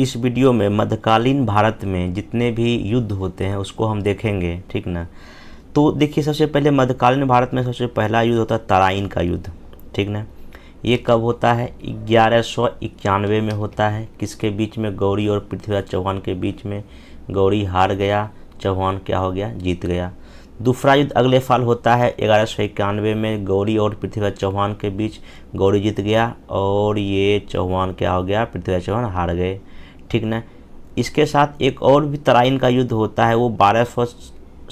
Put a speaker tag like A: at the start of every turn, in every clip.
A: इस वीडियो में मध्यकालीन भारत में जितने भी युद्ध होते हैं उसको हम देखेंगे ठीक ना तो देखिए सबसे पहले मध्यकालीन भारत में सबसे पहला युद्ध होता है तराइन का युद्ध ठीक ना ये कब होता है ग्यारह सौ इक्यानवे में होता है किसके बीच में गौरी और पृथ्वीराज चौहान के बीच में गौरी हार गया चौहान क्या हो गया जीत गया दूसरा युद्ध अगले साल होता है ग्यारह सौ इक्यानवे में गौरी और पृथ्वीराज चौहान के बीच गौरी जीत गया और ये चौहान क्या हो गया पृथ्वीराज चौहान हार गए ठीक ना इसके साथ एक और भी तराइन का युद्ध होता है वो बारह सौ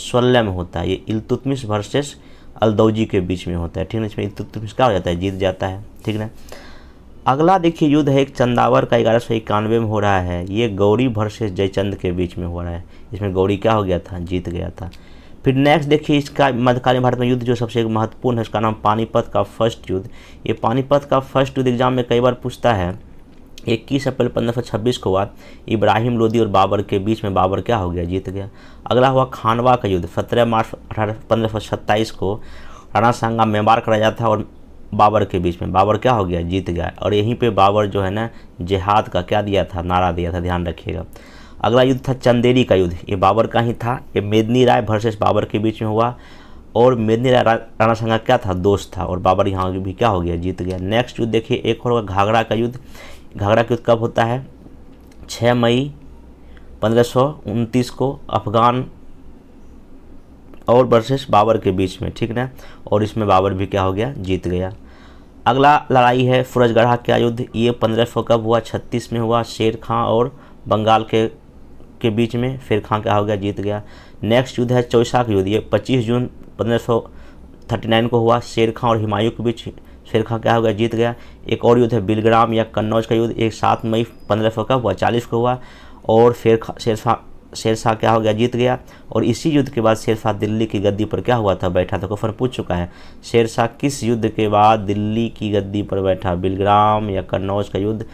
A: सोलह में होता है ये इलतुतमिस वर्सेस अलदौजी के बीच में होता है ठीक ना इसमें इलतुतमिस क्या हो जाता है जीत जाता है ठीक ना अगला देखिए युद्ध है एक चंदावर का ग्यारह सौ इक्यानवे में हो रहा है ये गौरी वर्सेस जयचंद के बीच में हो रहा है इसमें गौरी क्या हो गया था जीत गया था फिर नेक्स्ट देखिए इसका मध्यकालीन भारत में युद्ध जो सबसे एक महत्वपूर्ण है इसका नाम पानीपत का फर्स्ट युद्ध ये पानीपत का फर्स्ट युद्ध एग्जाम में कई बार पूछता है इक्कीस अप्रैल पंद्रह को बाद इब्राहिम लोदी और बाबर के बीच में बाबर क्या हो गया जीत गया अगला हुआ खानवा का युद्ध सत्रह मार्च अठारह पंद्रह को राणा सांगा मेवार का राजा था और बाबर के बीच में बाबर क्या हो गया जीत गया और यहीं पे बाबर जो है ना जिहाद का क्या दिया था नारा दिया था ध्यान रखिएगा अगला युद्ध था चंदेरी का युद्ध ये बाबर का ही था ये मेदनी राय भरसेस बाबर के बीच में हुआ और मेदनी राय राणा संगा क्या था दोस्त था और बाबर यहाँ भी क्या हो गया जीत गया नेक्स्ट युद्ध देखिए एक और घाघरा का युद्ध घाघरा युद्ध कब होता है 6 मई पंद्रह को अफगान और वर्सेस बाबर के बीच में ठीक ना और इसमें बाबर भी क्या हो गया जीत गया अगला लड़ाई है फूरजगढ़ा का युद्ध ये पंद्रह सौ कब हुआ छत्तीस में हुआ शेर खां और बंगाल के के बीच में फिर खां क्या हो गया जीत गया नेक्स्ट युद्ध है चौसा का युद्ध ये पच्चीस जून पंद्रह सौ थर्टी नाइन को हुआ शेर खां और हिमायू के बीच शेर खां क्या हो गया जीत गया एक और युद्ध है बिलग्राम या कन्नौज का युद्ध एक सात मई पंद्रह सौ का चालीस को हुआ और शेर खा शेर शाह शेर शाह क्या हो गया जीत गया और इसी युद्ध के बाद शेर शाह दिल्ली की गद्दी पर क्या हुआ था बैठा था क्वेश्चन पूछ चुका है शेर शाह किस युद्ध के बाद दिल्ली की गद्दी पर बैठा बिलग्राम या कन्नौज का युद्ध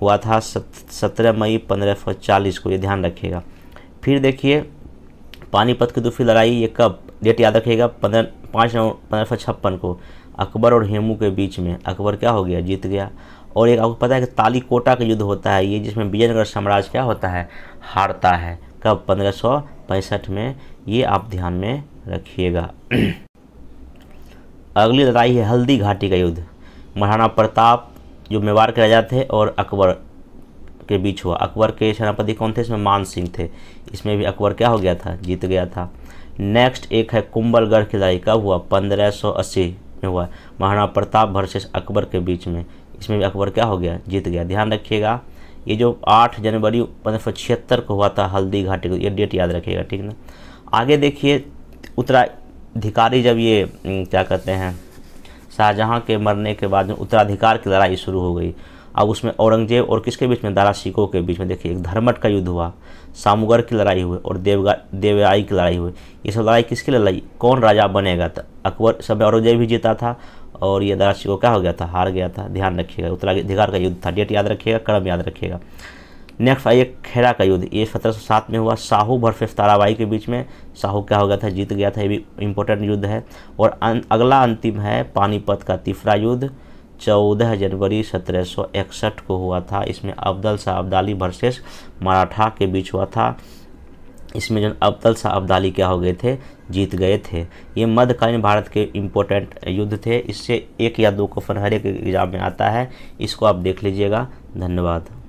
A: हुआ था सत्रह मई पंद्रह सौ चालीस को ये ध्यान रखिएगा फिर देखिए पानीपत की दूसरी लड़ाई ये कब डेट याद रखिएगा पंद्रह पाँच नवंबर पंद्रह सौ छप्पन को अकबर और हेमू के बीच में अकबर क्या हो गया जीत गया और एक आपको पता है कि तालीकोटा का युद्ध होता है ये जिसमें विजयनगर साम्राज्य क्या होता है हारता है कब पंद्रह में ये आप ध्यान में रखिएगा अगली लड़ाई है हल्दी घाटी का युद्ध महाराणा प्रताप जो मेवाड़ के राजा थे और अकबर के बीच हुआ अकबर के सेनापति कौन थे इसमें मान सिंह थे इसमें भी अकबर क्या हो गया था जीत गया था नेक्स्ट एक है कुंबलगढ़ की लड़ाई कब हुआ 1580 में हुआ महाराणा प्रताप वर्सेस अकबर के बीच में इसमें भी अकबर क्या हो गया जीत गया ध्यान रखिएगा ये जो 8 जनवरी पंद्रह को हुआ था हल्दी घाटी को ये डेट याद रखिएगा ठीक ना आगे देखिए उत्तराधिकारी जब ये क्या कहते हैं शाहजहाँ के मरने के बाद में उत्तराधिकार की लड़ाई शुरू हो गई अब उसमें औरंगजेब और किसके बीच में दारा सिखों के बीच में देखिए एक धर्मट का युद्ध हुआ सामूगर की लड़ाई हुई और देवगा देवराई की लड़ाई हुई ये सब लड़ाई किसकी लड़ाई कौन राजा बनेगा तो अकबर समय औरंगजेब भी जीता था और ये दराज को क्या हो गया था हार गया था ध्यान रखिएगा उत्तराधिकार का युद्ध था डेट याद रखिएगा क्रम याद रखिएगा नेक्स्ट आइए खेरा का युद्ध ये सत्रह सौ सात में हुआ साहू वर्सेस ताराबाई के बीच में शाहू क्या हो गया था जीत गया था ये भी इम्पोर्टेंट युद्ध है और अं-, अगला अंतिम है पानीपत का तीसरा युद्ध चौदह जनवरी सत्रह सौ इकसठ को हुआ था इसमें अब्दल शाह अब्दाली भरसेस मराठा के बीच हुआ था इसमें जो अब्दल शाह अब्दाली क्या हो गए थे जीत गए थे ये मध्यकालीन भारत के इम्पोर्टेंट युद्ध थे इससे एक या दो क्वेश्चन हर एक एग्ज़ाम में आता है इसको आप देख लीजिएगा धन्यवाद